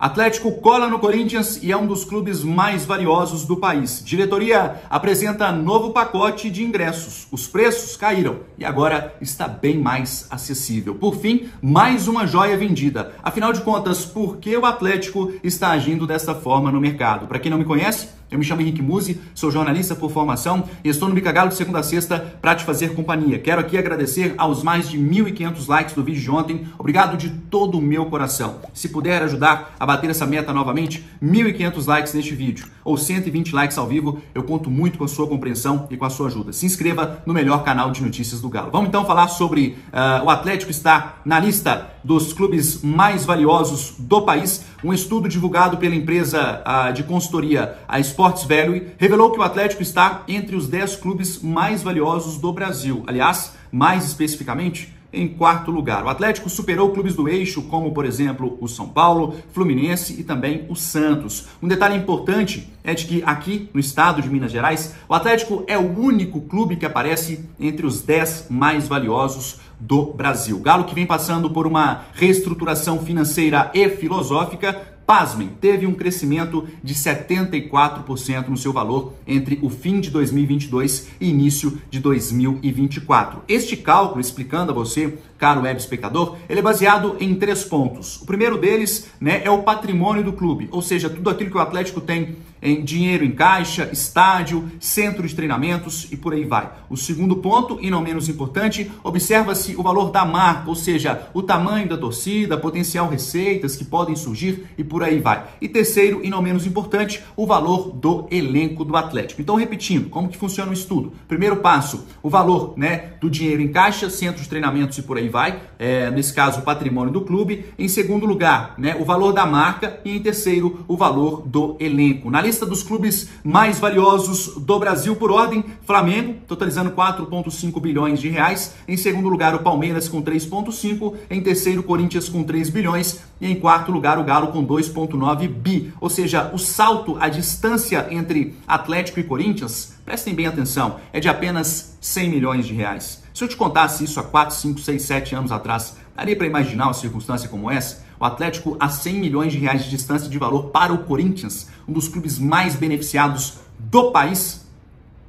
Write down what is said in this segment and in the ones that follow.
Atlético cola no Corinthians e é um dos clubes mais valiosos do país. Diretoria apresenta novo pacote de ingressos. Os preços caíram e agora está bem mais acessível. Por fim, mais uma joia vendida. Afinal de contas, por que o Atlético está agindo desta forma no mercado? Para quem não me conhece, eu me chamo Henrique Muzi, sou jornalista por formação e estou no Bicagalo de segunda a sexta para te fazer companhia. Quero aqui agradecer aos mais de 1.500 likes do vídeo de ontem. Obrigado de todo o meu coração. Se puder ajudar a bater essa meta novamente, 1.500 likes neste vídeo ou 120 likes ao vivo. Eu conto muito com a sua compreensão e com a sua ajuda. Se inscreva no melhor canal de notícias do Galo. Vamos então falar sobre uh, o Atlético está na lista dos clubes mais valiosos do país. Um estudo divulgado pela empresa uh, de consultoria a Sports Value revelou que o Atlético está entre os 10 clubes mais valiosos do Brasil. Aliás, mais especificamente, em quarto lugar. O Atlético superou clubes do eixo, como por exemplo o São Paulo, Fluminense e também o Santos. Um detalhe importante é de que aqui no estado de Minas Gerais, o Atlético é o único clube que aparece entre os 10 mais valiosos do Brasil. Galo que vem passando por uma reestruturação financeira e filosófica pasmem, teve um crescimento de 74% no seu valor entre o fim de 2022 e início de 2024. Este cálculo, explicando a você, caro web espectador, ele é baseado em três pontos. O primeiro deles né, é o patrimônio do clube, ou seja, tudo aquilo que o Atlético tem em dinheiro em caixa, estádio, centro de treinamentos e por aí vai. O segundo ponto, e não menos importante, observa-se o valor da marca, ou seja, o tamanho da torcida, potencial receitas que podem surgir e por aí vai. E terceiro, e não menos importante, o valor do elenco do Atlético. Então, repetindo, como que funciona o estudo? Primeiro passo, o valor né, do dinheiro em caixa, centro de treinamentos e por aí vai, é, nesse caso, o patrimônio do clube. Em segundo lugar, né, o valor da marca e em terceiro, o valor do elenco. Na lista dos clubes mais valiosos do Brasil por ordem, Flamengo, totalizando 4,5 bilhões de reais. Em segundo lugar, o Palmeiras com 3,5. Em terceiro, o Corinthians com 3 bilhões. E em quarto lugar, o Galo com 2,9 bi. Ou seja, o salto, a distância entre Atlético e Corinthians, prestem bem atenção, é de apenas 100 milhões de reais. Se eu te contasse isso há 4, 5, 6, 7 anos atrás, daria para imaginar uma circunstância como essa? O Atlético a 100 milhões de reais de distância de valor para o Corinthians, um dos clubes mais beneficiados do país.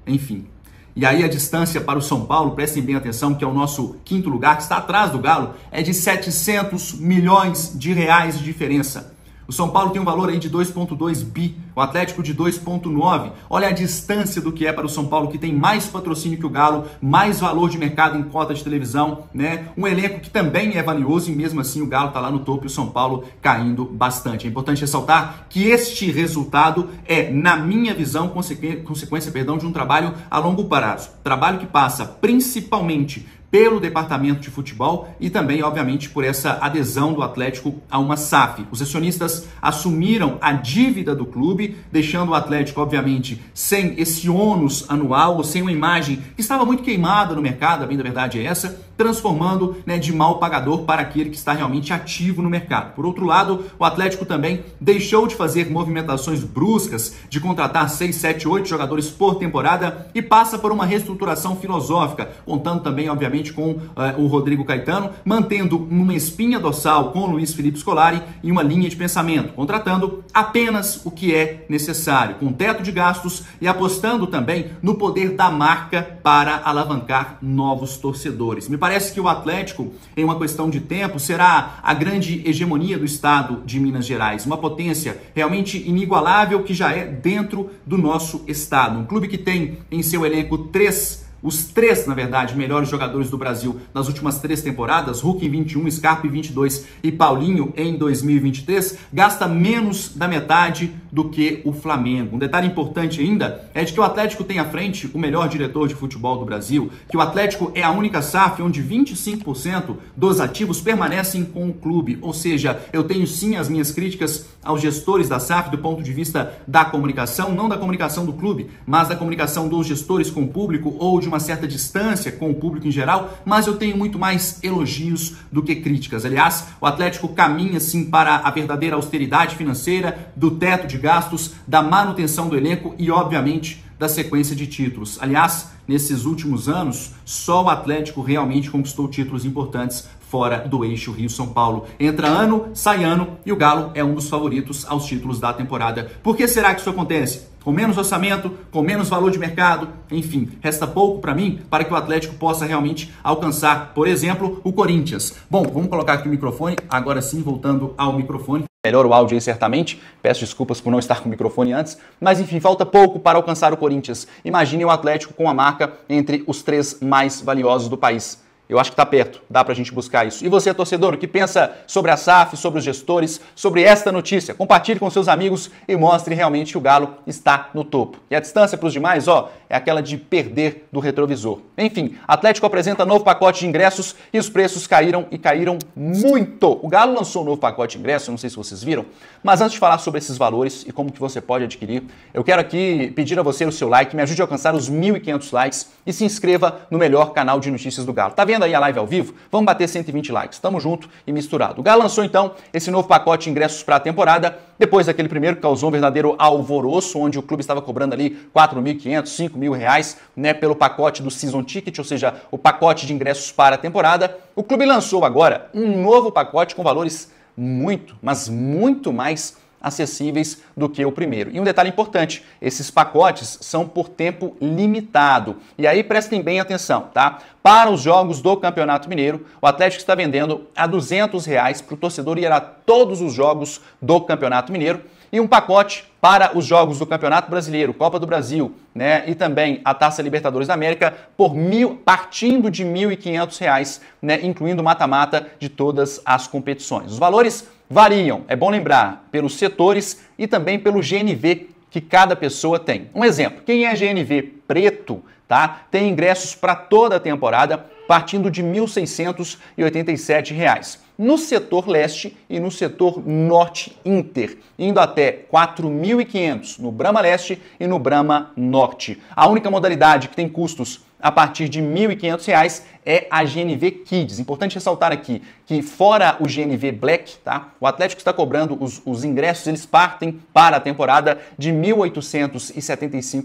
Enfim. E aí a distância para o São Paulo, prestem bem atenção, que é o nosso quinto lugar, que está atrás do Galo, é de 700 milhões de reais de diferença. O São Paulo tem um valor aí de 2,2 bi, o Atlético de 2,9. Olha a distância do que é para o São Paulo, que tem mais patrocínio que o Galo, mais valor de mercado em cota de televisão, né? Um elenco que também é valioso e mesmo assim o Galo está lá no topo e o São Paulo caindo bastante. É importante ressaltar que este resultado é, na minha visão, consequência, perdão, de um trabalho a longo prazo. Trabalho que passa principalmente pelo departamento de futebol e também, obviamente, por essa adesão do Atlético a uma SAF. Os acionistas assumiram a dívida do clube, deixando o Atlético, obviamente, sem esse ônus anual, sem uma imagem que estava muito queimada no mercado, a bem da verdade é essa, transformando né, de mal pagador para aquele que está realmente ativo no mercado. Por outro lado, o Atlético também deixou de fazer movimentações bruscas, de contratar 6, 7, 8 jogadores por temporada e passa por uma reestruturação filosófica, contando também, obviamente, juntamente com uh, o Rodrigo Caetano, mantendo uma espinha dorsal com Luiz Felipe Scolari e uma linha de pensamento, contratando apenas o que é necessário, com teto de gastos e apostando também no poder da marca para alavancar novos torcedores. Me parece que o Atlético, em uma questão de tempo, será a grande hegemonia do estado de Minas Gerais, uma potência realmente inigualável que já é dentro do nosso estado. Um clube que tem em seu elenco três os três, na verdade, melhores jogadores do Brasil nas últimas três temporadas, Hulk em 21, Scarpa em 22 e Paulinho em 2023, gasta menos da metade do que o Flamengo. Um detalhe importante ainda é de que o Atlético tem à frente o melhor diretor de futebol do Brasil, que o Atlético é a única SAF onde 25% dos ativos permanecem com o clube. Ou seja, eu tenho sim as minhas críticas aos gestores da SAF do ponto de vista da comunicação, não da comunicação do clube, mas da comunicação dos gestores com o público ou de uma certa distância com o público em geral, mas eu tenho muito mais elogios do que críticas. Aliás, o Atlético caminha sim para a verdadeira austeridade financeira, do teto de gastos, da manutenção do elenco e, obviamente, da sequência de títulos. Aliás, nesses últimos anos, só o Atlético realmente conquistou títulos importantes fora do eixo Rio-São Paulo. Entra ano, sai ano e o Galo é um dos favoritos aos títulos da temporada. Por que será que isso acontece? com menos orçamento, com menos valor de mercado, enfim, resta pouco para mim para que o Atlético possa realmente alcançar, por exemplo, o Corinthians. Bom, vamos colocar aqui o microfone, agora sim, voltando ao microfone. Melhor o áudio aí, certamente. Peço desculpas por não estar com o microfone antes. Mas enfim, falta pouco para alcançar o Corinthians. Imagine o Atlético com a marca entre os três mais valiosos do país. Eu acho que está perto, dá para a gente buscar isso. E você, torcedor, o que pensa sobre a SAF, sobre os gestores, sobre esta notícia? Compartilhe com seus amigos e mostre realmente que o Galo está no topo. E a distância para os demais, ó, é aquela de perder do retrovisor. Enfim, Atlético apresenta novo pacote de ingressos e os preços caíram e caíram muito. O Galo lançou um novo pacote de ingressos, não sei se vocês viram, mas antes de falar sobre esses valores e como que você pode adquirir, eu quero aqui pedir a você o seu like, me ajude a alcançar os 1.500 likes e se inscreva no melhor canal de notícias do Galo. Tá vendo? vendo aí a live ao vivo, vamos bater 120 likes. Tamo junto e misturado. O Gá lançou então esse novo pacote de ingressos para a temporada, depois daquele primeiro que causou um verdadeiro alvoroço, onde o clube estava cobrando ali R$ 4.500, R$ reais né, pelo pacote do season ticket, ou seja, o pacote de ingressos para a temporada. O clube lançou agora um novo pacote com valores muito, mas muito mais acessíveis do que o primeiro. E um detalhe importante: esses pacotes são por tempo limitado. E aí prestem bem atenção, tá? Para os jogos do Campeonato Mineiro, o Atlético está vendendo a R$ 200 para o torcedor ir a todos os jogos do Campeonato Mineiro e um pacote para os jogos do Campeonato Brasileiro, Copa do Brasil, né, e também a Taça Libertadores da América por mil, partindo de R$ 1.500, né, incluindo mata-mata de todas as competições. Os valores variam, é bom lembrar, pelos setores e também pelo GNV que cada pessoa tem. Um exemplo, quem é GNV preto, tá, tem ingressos para toda a temporada partindo de R$ 1.687 no setor leste e no setor norte inter, indo até 4.500 no Brama Leste e no Brama Norte. A única modalidade que tem custos a partir de R$ 1.500 é a GNV Kids. Importante ressaltar aqui que fora o GNV Black, tá? O Atlético está cobrando os, os ingressos, eles partem para a temporada de R$ 1.875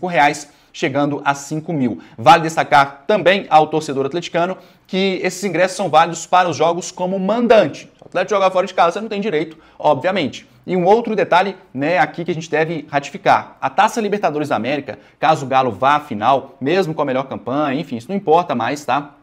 chegando a 5 mil. Vale destacar também ao torcedor atleticano que esses ingressos são válidos para os jogos como mandante. Se o atleta jogar fora de casa, você não tem direito, obviamente. E um outro detalhe né, aqui que a gente deve ratificar: a Taça Libertadores da América, caso o Galo vá à final, mesmo com a melhor campanha, enfim, isso não importa mais, tá?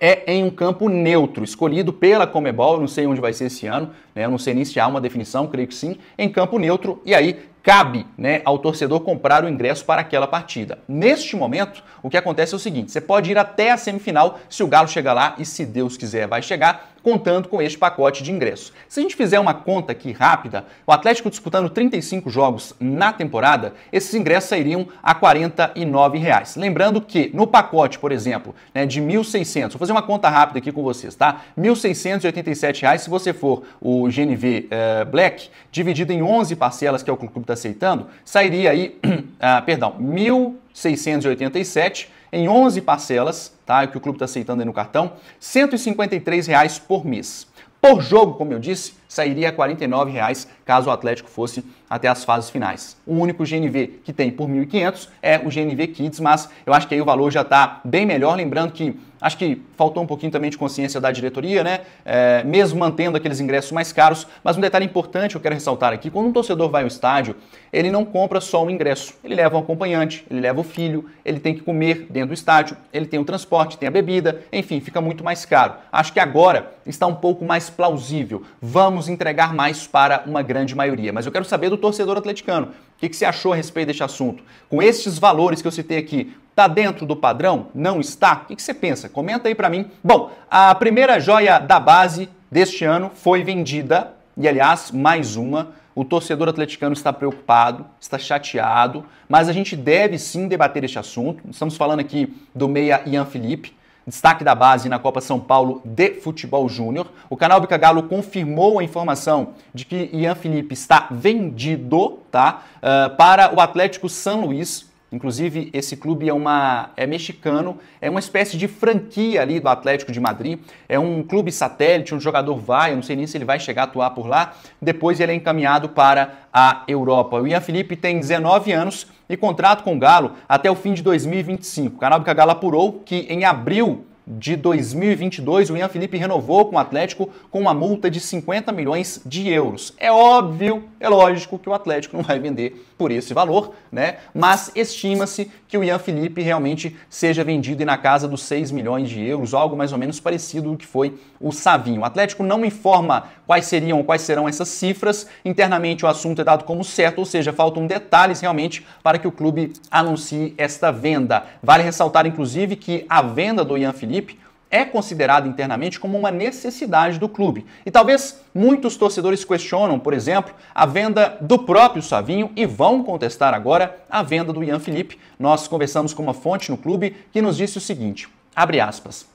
é em um campo neutro, escolhido pela Comebol, eu não sei onde vai ser esse ano, né? eu não sei nem se há uma definição, creio que sim, em campo neutro, e aí cabe né, ao torcedor comprar o ingresso para aquela partida. Neste momento, o que acontece é o seguinte: você pode ir até a semifinal se o Galo chegar lá e, se Deus quiser, vai chegar contando com este pacote de ingresso. Se a gente fizer uma conta aqui rápida, o Atlético disputando 35 jogos na temporada, esses ingressos sairiam a R$ 49. Reais. Lembrando que no pacote, por exemplo, né, de 1.600, vou fazer uma conta rápida aqui com vocês, tá? R$ 1.687 reais, se você for o GNV eh, Black, dividido em 11 parcelas que é o clube está aceitando, sairia aí, ah, perdão, 1.687 em 11 parcelas, tá? É o que o clube está aceitando aí no cartão, R$ 153 reais por mês. Por jogo, como eu disse, sairia a R$ 49,00 caso o Atlético fosse até as fases finais. O único GNV que tem por 1.500 é o GNV Kids, mas eu acho que aí o valor já está bem melhor, lembrando que acho que faltou um pouquinho também de consciência da diretoria, né? É, mesmo mantendo aqueles ingressos mais caros. Mas um detalhe importante que eu quero ressaltar aqui: quando um torcedor vai ao estádio, ele não compra só um ingresso. Ele leva um acompanhante, ele leva o filho, ele tem que comer dentro do estádio, ele tem o transporte, tem a bebida, enfim, fica muito mais caro. Acho que agora está um pouco mais plausível. Vamos vamos entregar mais para uma grande maioria. Mas eu quero saber do torcedor atleticano. O que, que você achou a respeito deste assunto? Com estes valores que eu citei aqui, Está dentro do padrão? Não está? O que você pensa? Comenta aí para mim. Bom, a primeira joia da base deste ano foi vendida, e aliás, mais uma. O torcedor atleticano está preocupado, está chateado, mas a gente deve sim debater este assunto. Estamos falando aqui do meia Ian Felipe, destaque da base na Copa São Paulo de Futebol Júnior. O canal Bica Galo confirmou a informação de que Ian Felipe está vendido tá, uh, para o Atlético São Luís. Inclusive, esse clube é, uma, é mexicano, é uma espécie de franquia ali do Atlético de Madrid. É um clube satélite, um jogador vai, eu não sei nem se ele vai chegar a atuar por lá. Depois ele é encaminhado para a Europa. O Ian Felipe tem 19 anos e contrato com o Galo até o fim de 2025. O a Galo apurou que em abril de 2022, o Ian Felipe renovou com o Atlético com uma multa de 50 milhões de euros. É óbvio, é lógico que o Atlético não vai vender por esse valor, né? Mas estima-se que o Ian Felipe realmente seja vendido na casa dos 6 milhões de euros, algo mais ou menos parecido do que foi o Savinho. O Atlético não informa quais seriam, quais serão essas cifras. Internamente o assunto é dado como certo, ou seja, faltam detalhes realmente para que o clube anuncie esta venda. Vale ressaltar inclusive que a venda do Ian Felipe Felipe é considerado internamente como uma necessidade do clube. E talvez muitos torcedores questionam, por exemplo, a venda do próprio Savinho e vão contestar agora a venda do Ian Felipe. Nós conversamos com uma fonte no clube que nos disse o seguinte: abre aspas.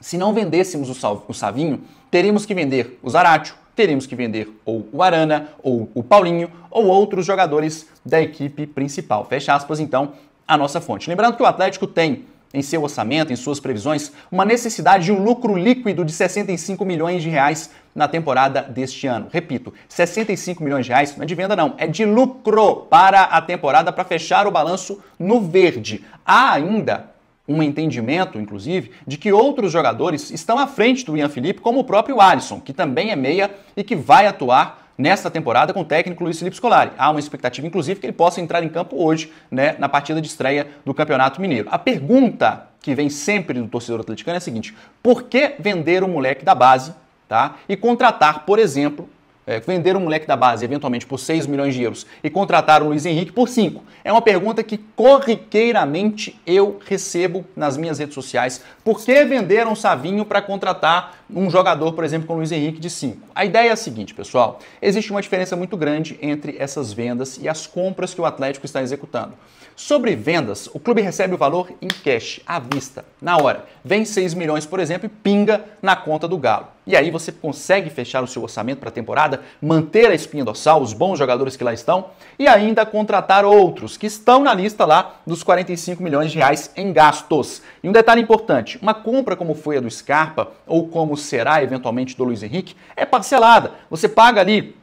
Se não vendêssemos o Savinho, teríamos que vender o Zaratio, teríamos que vender ou o Arana, ou o Paulinho, ou outros jogadores da equipe principal. Fecha aspas, então, a nossa fonte. Lembrando que o Atlético tem em seu orçamento, em suas previsões, uma necessidade de um lucro líquido de 65 milhões de reais na temporada deste ano. Repito, 65 milhões de reais não é de venda não, é de lucro para a temporada para fechar o balanço no verde. Há ainda um entendimento, inclusive, de que outros jogadores estão à frente do Ian Felipe, como o próprio Alisson, que também é meia e que vai atuar nesta temporada com o técnico Luiz Felipe Scolari. Há uma expectativa, inclusive, que ele possa entrar em campo hoje, né, na partida de estreia do Campeonato Mineiro. A pergunta que vem sempre do torcedor atleticano é a seguinte: por que vender o moleque da base, tá? E contratar, por exemplo, é, um moleque da base, eventualmente, por 6 milhões de euros e contratar o Luiz Henrique por 5? É uma pergunta que corriqueiramente eu recebo nas minhas redes sociais. Por que venderam Savinho para contratar um jogador, por exemplo, com o Luiz Henrique de 5? A ideia é a seguinte, pessoal: existe uma diferença muito grande entre essas vendas e as compras que o Atlético está executando. Sobre vendas, o clube recebe o valor em cash, à vista, na hora. Vem 6 milhões, por exemplo, e pinga na conta do Galo. E aí você consegue fechar o seu orçamento para a temporada, manter a espinha dorsal, os bons jogadores que lá estão e ainda contratar outros que estão na lista lá dos 45 milhões de reais em gastos. E um detalhe importante, uma compra como foi a do Scarpa ou como será eventualmente do Luiz Henrique é parcelada. Você paga ali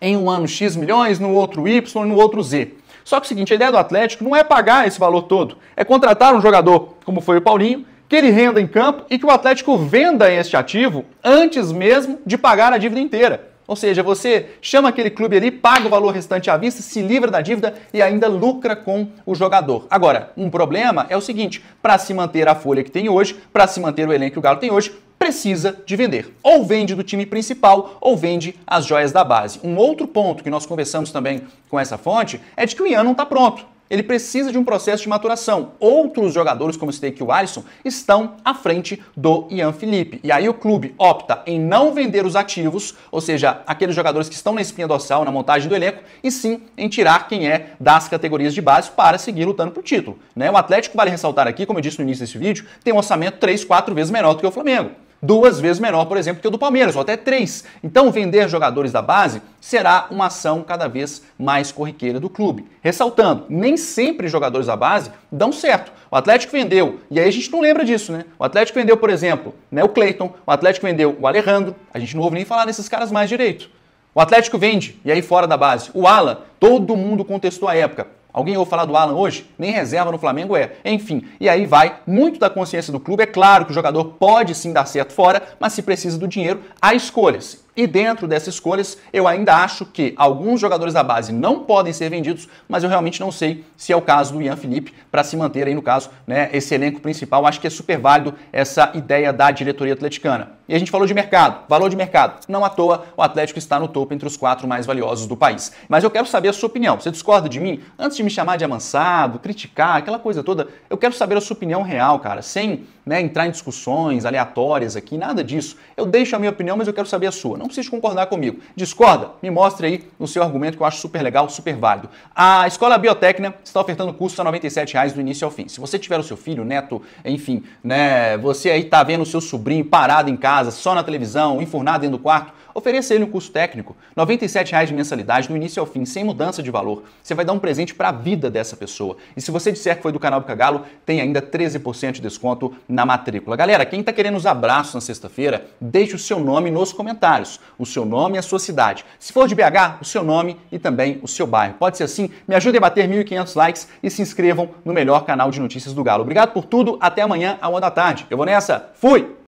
em um ano X milhões, no outro Y, no outro Z. Só que o seguinte, a ideia do Atlético não é pagar esse valor todo, é contratar um jogador, como foi o Paulinho, que ele renda em campo e que o Atlético venda este ativo antes mesmo de pagar a dívida inteira. Ou seja, você chama aquele clube ali, paga o valor restante à vista, se livra da dívida e ainda lucra com o jogador. Agora, um problema é o seguinte: para se manter a folha que tem hoje, para se manter o elenco que o Galo tem hoje, precisa de vender. Ou vende do time principal ou vende as joias da base. Um outro ponto que nós conversamos também com essa fonte é de que o Ian não está pronto. Ele precisa de um processo de maturação. Outros jogadores, como citei aqui o Alisson, estão à frente do Ian Felipe. E aí o clube opta em não vender os ativos, ou seja, aqueles jogadores que estão na espinha dorsal, na montagem do elenco, e sim em tirar quem é das categorias de base para seguir lutando para o título. Né? O Atlético, vale ressaltar aqui, como eu disse no início desse vídeo, tem um orçamento 3, 4 vezes menor do que o Flamengo duas vezes menor, por exemplo, que o do Palmeiras, ou até três. Então, vender jogadores da base será uma ação cada vez mais corriqueira do clube. Ressaltando, nem sempre jogadores da base dão certo. O Atlético vendeu, e aí a gente não lembra disso, né? O Atlético vendeu, por exemplo, né, o Cleiton, o Atlético vendeu o Alejandro, a gente não ouve nem falar nesses caras mais direito. O Atlético vende, e aí fora da base. O Ala, todo mundo contestou a época. Alguém ouve falar do Alan hoje? Nem reserva no Flamengo é. Enfim, e aí vai muito da consciência do clube. É claro que o jogador pode sim dar certo fora, mas se precisa do dinheiro, há escolhas. E dentro dessas escolhas, eu ainda acho que alguns jogadores da base não podem ser vendidos, mas eu realmente não sei se é o caso do Ian Felipe para se manter aí, no caso, né, esse elenco principal. Acho que é super válido essa ideia da diretoria atleticana. E a gente falou de mercado, valor de mercado. Não à toa, o Atlético está no topo entre os quatro mais valiosos do país. Mas eu quero saber a sua opinião. Você discorda de mim? Antes de me chamar de amansado, criticar, aquela coisa toda, eu quero saber a sua opinião real, cara, sem né, entrar em discussões aleatórias aqui, nada disso. Eu deixo a minha opinião, mas eu quero saber a sua. Não precisa concordar comigo. Discorda? Me mostre aí no seu argumento que eu acho super legal, super válido. A Escola Biotecna está ofertando curso a R$ 97,00 do início ao fim. Se você tiver o seu filho, neto, enfim, né, você aí tá vendo o seu sobrinho parado em casa, só na televisão, enfurnado dentro do quarto, Ofereça ele um curso técnico, R$ 97,00 de mensalidade do início ao fim, sem mudança de valor. Você vai dar um presente para a vida dessa pessoa. E se você disser que foi do canal Boca Galo, tem ainda 13% de desconto na matrícula. Galera, quem está querendo os abraços na sexta-feira, deixe o seu nome nos comentários. O seu nome e a sua cidade. Se for de BH, o seu nome e também o seu bairro. Pode ser assim? Me ajudem a bater 1.500 likes e se inscrevam no melhor canal de notícias do Galo. Obrigado por tudo. Até amanhã, à uma da tarde. Eu vou nessa. Fui!